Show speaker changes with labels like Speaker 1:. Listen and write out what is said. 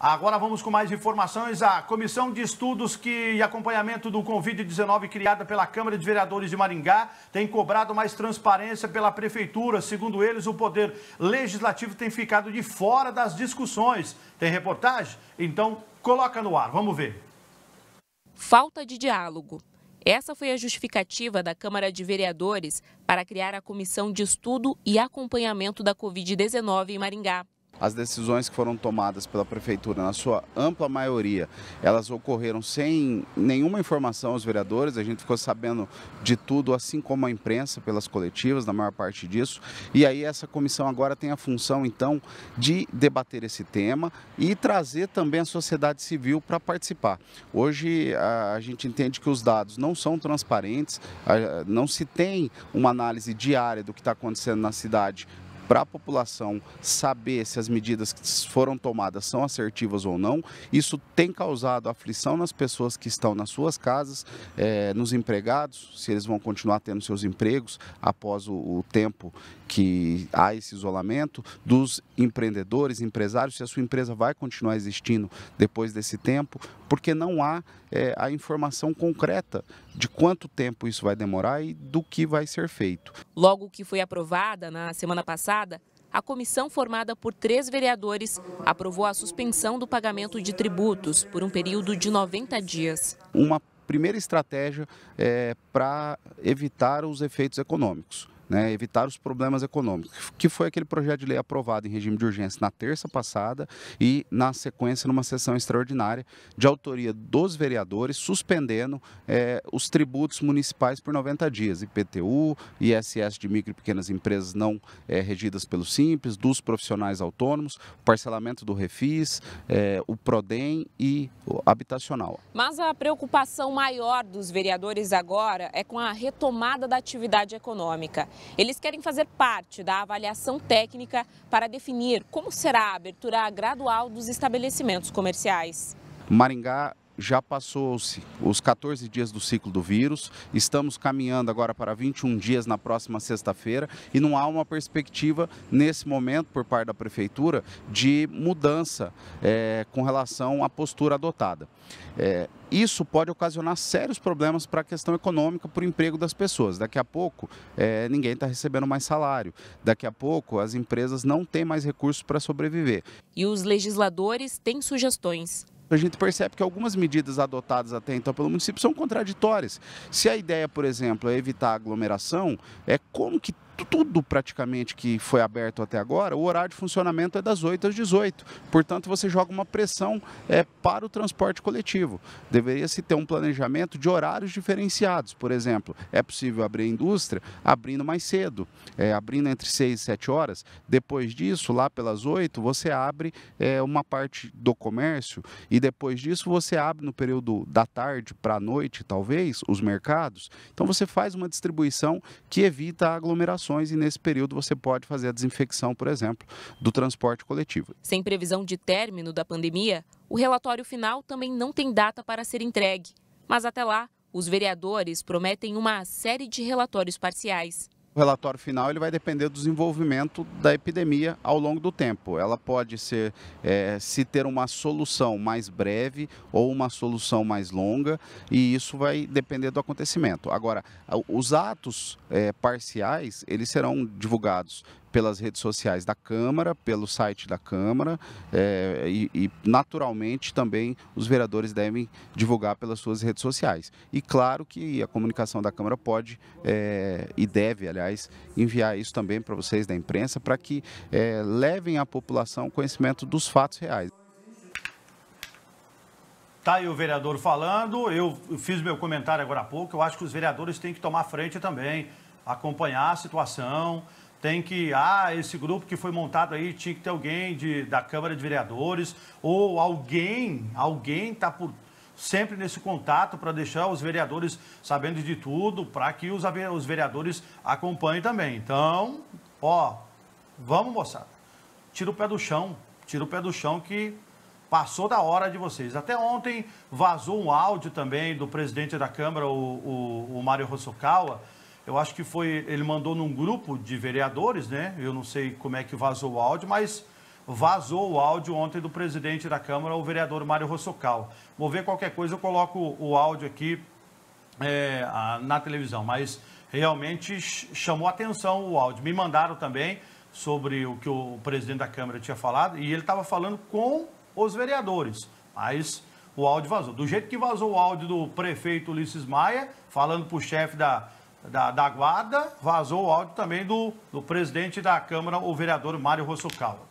Speaker 1: Agora vamos com mais informações. A Comissão de Estudos que, e Acompanhamento do Covid-19, criada pela Câmara de Vereadores de Maringá, tem cobrado mais transparência pela Prefeitura. Segundo eles, o Poder Legislativo tem ficado de fora das discussões. Tem reportagem? Então, coloca no ar. Vamos ver.
Speaker 2: Falta de diálogo. Essa foi a justificativa da Câmara de Vereadores para criar a Comissão de Estudo e Acompanhamento da Covid-19 em Maringá
Speaker 3: as decisões que foram tomadas pela prefeitura, na sua ampla maioria, elas ocorreram sem nenhuma informação aos vereadores. A gente ficou sabendo de tudo, assim como a imprensa, pelas coletivas, na maior parte disso. E aí essa comissão agora tem a função, então, de debater esse tema e trazer também a sociedade civil para participar. Hoje a gente entende que os dados não são transparentes, não se tem uma análise diária do que está acontecendo na cidade para a população saber se as medidas que foram tomadas são assertivas ou não. Isso tem causado aflição nas pessoas que estão nas suas casas, eh, nos empregados, se eles vão continuar tendo seus empregos após o, o tempo que há esse isolamento, dos empreendedores, empresários, se a sua empresa vai continuar existindo depois desse tempo, porque não há é, a informação concreta de quanto tempo isso vai demorar e do que vai ser feito.
Speaker 2: Logo que foi aprovada na semana passada, a comissão, formada por três vereadores, aprovou a suspensão do pagamento de tributos por um período de 90 dias.
Speaker 3: Uma primeira estratégia é eh, para evitar os efeitos econômicos né, evitar os problemas econômicos, que foi aquele projeto de lei aprovado em regime de urgência na terça passada e, na sequência, numa sessão extraordinária de autoria dos vereadores, suspendendo é, os tributos municipais por 90 dias, IPTU, ISS de micro e pequenas empresas não é, regidas pelo Simples, dos profissionais autônomos, parcelamento do refis, é, o PRODEM e o habitacional.
Speaker 2: Mas a preocupação maior dos vereadores agora é com a retomada da atividade econômica. Eles querem fazer parte da avaliação técnica para definir como será a abertura gradual dos estabelecimentos comerciais.
Speaker 3: Maringá já passou-se os 14 dias do ciclo do vírus, estamos caminhando agora para 21 dias na próxima sexta-feira e não há uma perspectiva nesse momento por parte da Prefeitura de mudança é, com relação à postura adotada. É, isso pode ocasionar sérios problemas para a questão econômica, para o emprego das pessoas. Daqui a pouco, é, ninguém está recebendo mais salário. Daqui a pouco, as empresas não têm mais recursos para sobreviver.
Speaker 2: E os legisladores têm sugestões
Speaker 3: a gente percebe que algumas medidas adotadas até então pelo município são contraditórias. Se a ideia, por exemplo, é evitar aglomeração, é como que tudo praticamente que foi aberto até agora, o horário de funcionamento é das 8 às 18. Portanto, você joga uma pressão é, para o transporte coletivo. Deveria-se ter um planejamento de horários diferenciados. Por exemplo, é possível abrir a indústria abrindo mais cedo, é, abrindo entre 6 e 7 horas. Depois disso, lá pelas 8, você abre é, uma parte do comércio e depois disso você abre no período da tarde para a noite, talvez, os mercados. Então, você faz uma distribuição que evita aglomerações e nesse período você pode fazer a desinfecção, por exemplo, do transporte coletivo.
Speaker 2: Sem previsão de término da pandemia, o relatório final também não tem data para ser entregue. Mas até lá, os vereadores prometem uma série de relatórios parciais
Speaker 3: o relatório final ele vai depender do desenvolvimento da epidemia ao longo do tempo. Ela pode ser é, se ter uma solução mais breve ou uma solução mais longa, e isso vai depender do acontecimento. Agora, os atos é, parciais eles serão divulgados pelas redes sociais da Câmara, pelo site da Câmara é, e, e, naturalmente, também os vereadores devem divulgar pelas suas redes sociais. E claro que a comunicação da Câmara pode é, e deve, aliás, enviar isso também para vocês da imprensa, para que é, levem à população conhecimento dos fatos reais.
Speaker 1: Tá aí o vereador falando, eu fiz meu comentário agora há pouco, eu acho que os vereadores têm que tomar frente também, acompanhar a situação, tem que, ah, esse grupo que foi montado aí tinha que ter alguém de, da Câmara de Vereadores, ou alguém, alguém está por sempre nesse contato para deixar os vereadores sabendo de tudo, para que os, os vereadores acompanhem também. Então, ó, vamos, moçada. Tira o pé do chão, tira o pé do chão que passou da hora de vocês. Até ontem vazou um áudio também do presidente da Câmara, o, o, o Mário Rossokawa, eu acho que foi, ele mandou num grupo de vereadores, né? Eu não sei como é que vazou o áudio, mas vazou o áudio ontem do presidente da Câmara, o vereador Mário Rossocal. Vou ver qualquer coisa, eu coloco o áudio aqui é, na televisão, mas realmente chamou atenção o áudio. Me mandaram também sobre o que o presidente da Câmara tinha falado e ele estava falando com os vereadores, mas o áudio vazou. Do jeito que vazou o áudio do prefeito Ulisses Maia, falando para o chefe da da, da Guarda, vazou o áudio também do, do presidente da Câmara, o vereador Mário Rossucal.